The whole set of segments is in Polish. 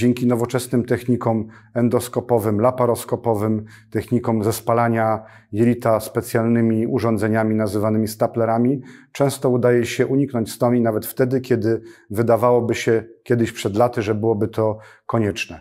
dzięki nowoczesnym technikom endoskopowym, laparoskopowym, technikom zespalania jelita specjalnymi urządzeniami nazywanymi staplerami, często udaje się uniknąć stomii nawet wtedy, kiedy wydawałoby się kiedyś przed laty, że byłoby to konieczne.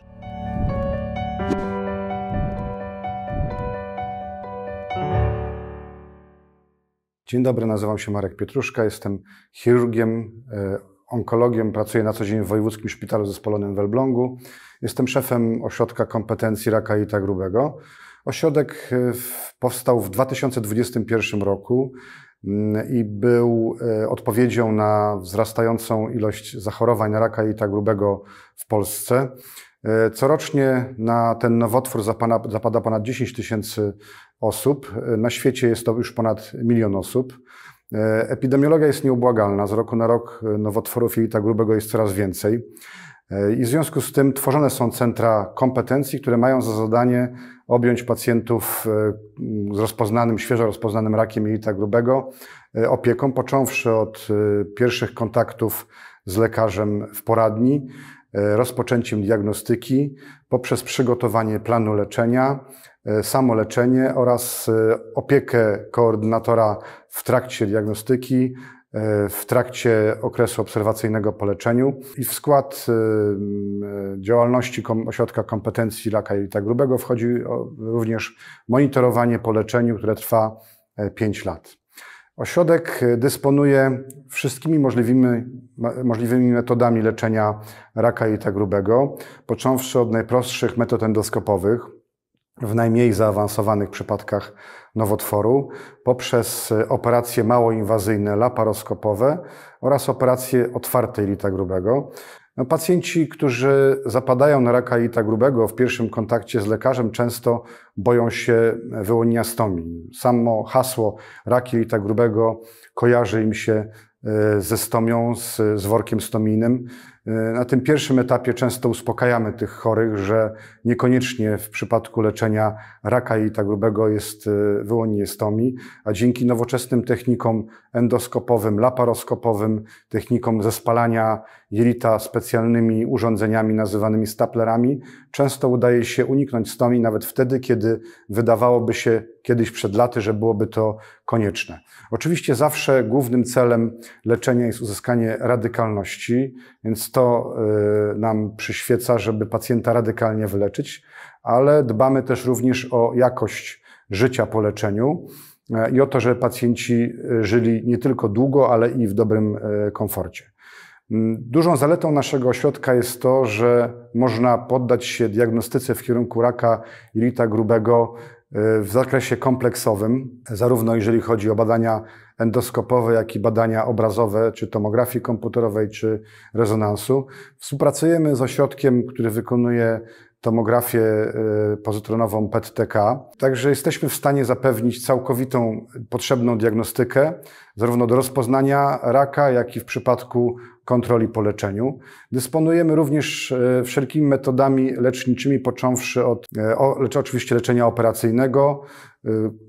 Dzień dobry, nazywam się Marek Pietruszka, jestem chirurgiem e, onkologiem, pracuję na co dzień w Wojewódzkim Szpitalu Zespolonym w Elblągu. Jestem szefem Ośrodka Kompetencji Raka Jelita Grubego. Ośrodek e, powstał w 2021 roku mm, i był e, odpowiedzią na wzrastającą ilość zachorowań raka jelita grubego w Polsce. E, corocznie na ten nowotwór zapada ponad 10 tysięcy osób. Na świecie jest to już ponad milion osób. E, epidemiologia jest nieubłagalna. Z roku na rok e, nowotworów jelita grubego jest coraz więcej. E, I w związku z tym tworzone są centra kompetencji, które mają za zadanie objąć pacjentów z rozpoznanym, świeżo rozpoznanym rakiem jelita grubego opieką, począwszy od pierwszych kontaktów z lekarzem w poradni, E, rozpoczęciem diagnostyki, poprzez przygotowanie planu leczenia, e, samo leczenie oraz e, opiekę koordynatora w trakcie diagnostyki, w trakcie okresu obserwacyjnego po leczeniu i w skład działalności Ośrodka Kompetencji Raka Jelita Grubego wchodzi również monitorowanie po leczeniu, które trwa 5 lat. Ośrodek y, dysponuje wszystkimi możliwymi, możliwymi metodami leczenia raka jelita grubego, począwszy od najprostszych metod endoskopowych, w najmniej zaawansowanych przypadkach nowotworu, poprzez y, operacje małoinwazyjne laparoskopowe oraz operacje otwarte jelita grubego. No, pacjenci, którzy zapadają na raka jelita grubego w pierwszym kontakcie z lekarzem, często boją się wyłoniastomii. Samo hasło rak jelita grubego kojarzy im się e, ze stomią, z, z workiem stomijnym. Na tym pierwszym etapie często uspokajamy tych chorych, że niekoniecznie w przypadku leczenia raka jelita grubego jest e, wyłoniestomii, a dzięki nowoczesnym technikom endoskopowym, laparoskopowym, technikom zespalania jelita specjalnymi urządzeniami nazywanymi staplerami, często udaje się uniknąć stomii nawet wtedy, kiedy wydawałoby się kiedyś przed laty, że byłoby to konieczne. Oczywiście zawsze głównym celem leczenia jest uzyskanie radykalności, więc to y, nam przyświeca, żeby pacjenta radykalnie wyleczyć, ale dbamy też również o jakość życia po leczeniu y, i o to, żeby pacjenci y, żyli nie tylko długo, ale i w dobrym komforcie. Mm, dużą zaletą naszego ośrodka jest to, że można poddać się diagnostyce w kierunku raka jelita grubego w zakresie kompleksowym, zarówno jeżeli chodzi o badania endoskopowe, jak i badania obrazowe, czy tomografii komputerowej, czy rezonansu. Współpracujemy z ośrodkiem, który wykonuje tomografię y, pozytronową PET-TK. Także jesteśmy w stanie zapewnić całkowitą potrzebną diagnostykę, zarówno do rozpoznania raka, jak i w przypadku kontroli po leczeniu. Dysponujemy również e, wszelkimi metodami leczniczymi, począwszy od e, lecz oczywiście leczenia operacyjnego,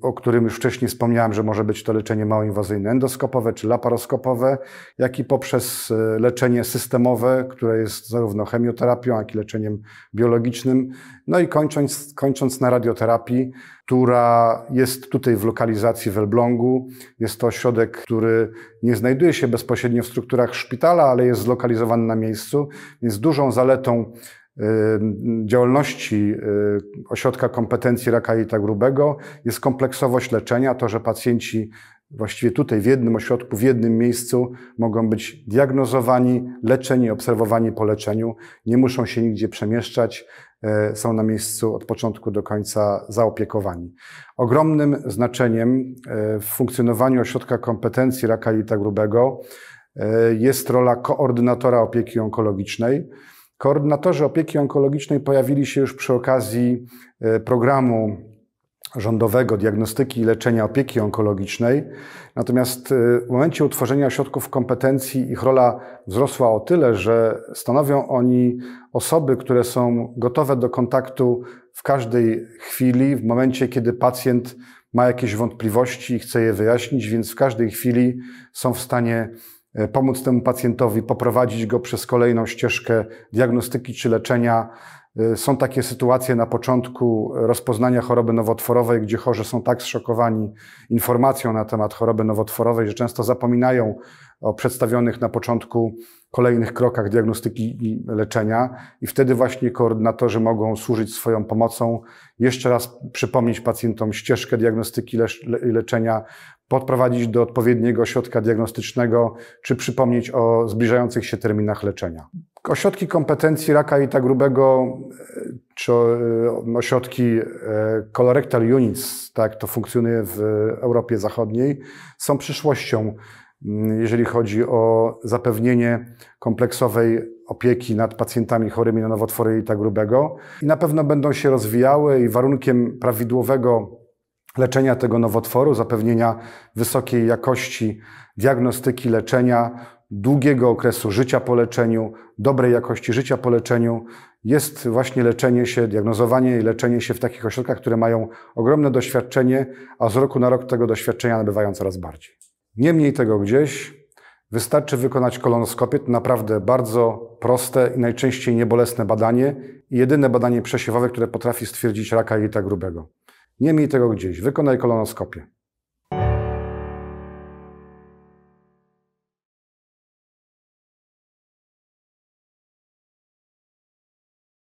o którym już wcześniej wspomniałem, że może być to leczenie małoinwazyjne endoskopowe czy laparoskopowe, jak i poprzez e, leczenie systemowe, które jest zarówno chemioterapią, jak i leczeniem biologicznym. No i kończąc, kończąc na radioterapii, która jest tutaj w lokalizacji w Elblągu. Jest to ośrodek, który nie znajduje się bezpośrednio w strukturach szpitala, ale jest zlokalizowany na miejscu, więc dużą zaletą Y, działalności y, Ośrodka Kompetencji Raka Jelita Grubego jest kompleksowość leczenia, to, że pacjenci właściwie tutaj w jednym ośrodku, w jednym miejscu mogą być diagnozowani, leczeni, obserwowani po leczeniu, nie muszą się nigdzie przemieszczać, y, są na miejscu od początku do końca zaopiekowani. Ogromnym znaczeniem w funkcjonowaniu Ośrodka Kompetencji Raka Jelita Grubego jest rola koordynatora opieki onkologicznej, Koordynatorzy opieki onkologicznej pojawili się już przy okazji e, programu rządowego diagnostyki i leczenia opieki onkologicznej. Natomiast e, w momencie utworzenia ośrodków kompetencji ich rola wzrosła o tyle, że stanowią oni osoby, które są gotowe do kontaktu w każdej chwili, w momencie, kiedy pacjent ma jakieś wątpliwości i chce je wyjaśnić, więc w każdej chwili są w stanie E, pomóc temu pacjentowi, poprowadzić go przez kolejną ścieżkę diagnostyki czy leczenia. E, są takie sytuacje na początku rozpoznania choroby nowotworowej, gdzie chorzy są tak zszokowani informacją na temat choroby nowotworowej, że często zapominają o przedstawionych na początku kolejnych krokach diagnostyki i leczenia, i wtedy właśnie koordynatorzy mogą służyć swoją pomocą, jeszcze raz przypomnieć pacjentom ścieżkę diagnostyki i leczenia, podprowadzić do odpowiedniego ośrodka diagnostycznego, czy przypomnieć o zbliżających się terminach leczenia. Ośrodki kompetencji raka jelita grubego, e, czy e, ośrodki e, colorectal units, tak to funkcjonuje w Europie Zachodniej, są przyszłością Mm, jeżeli chodzi o zapewnienie kompleksowej opieki nad pacjentami chorymi na nowotwory jelita grubego i na pewno będą się rozwijały i warunkiem prawidłowego leczenia tego nowotworu, zapewnienia wysokiej jakości diagnostyki, leczenia, długiego okresu życia po leczeniu, dobrej jakości życia po leczeniu jest właśnie leczenie się, diagnozowanie i leczenie się w takich ośrodkach, które mają ogromne doświadczenie, a z roku na rok tego doświadczenia nabywają coraz bardziej. Niemniej tego gdzieś wystarczy wykonać kolonoskopię, to naprawdę bardzo proste i najczęściej niebolesne badanie i jedyne badanie przesiewowe, które potrafi stwierdzić raka jelita grubego. Niemniej tego gdzieś, wykonaj kolonoskopię.